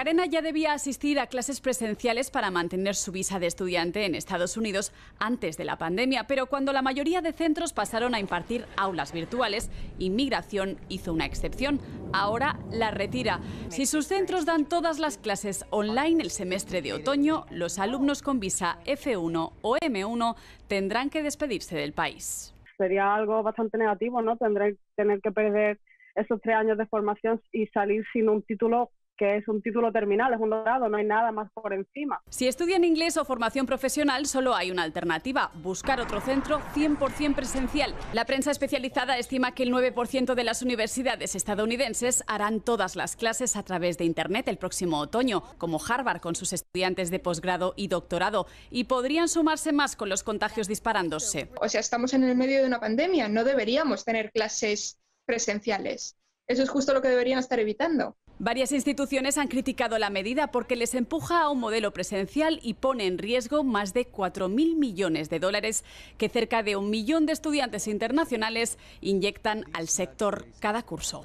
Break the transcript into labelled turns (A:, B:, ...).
A: arena ya debía asistir a clases presenciales para mantener su visa de estudiante en Estados Unidos antes de la pandemia, pero cuando la mayoría de centros pasaron a impartir aulas virtuales, Inmigración hizo una excepción. Ahora la retira. Si sus centros dan todas las clases online el semestre de otoño, los alumnos con visa F1 o M1 tendrán que despedirse del país.
B: Sería algo bastante negativo, ¿no? Tendré tener que perder esos tres años de formación y salir sin un título que es un título terminal, es un dorado, no hay nada más por encima.
A: Si estudian inglés o formación profesional, solo hay una alternativa, buscar otro centro 100% presencial. La prensa especializada estima que el 9% de las universidades estadounidenses harán todas las clases a través de Internet el próximo otoño, como Harvard con sus estudiantes de posgrado y doctorado, y podrían sumarse más con los contagios disparándose.
C: O sea, estamos en el medio de una pandemia, no deberíamos tener clases presenciales. Eso es justo lo que deberían estar evitando. Varias instituciones han criticado
A: la medida porque les empuja a un modelo presencial y pone en riesgo más de 4.000 millones de dólares que cerca de un millón de estudiantes internacionales inyectan al sector cada curso.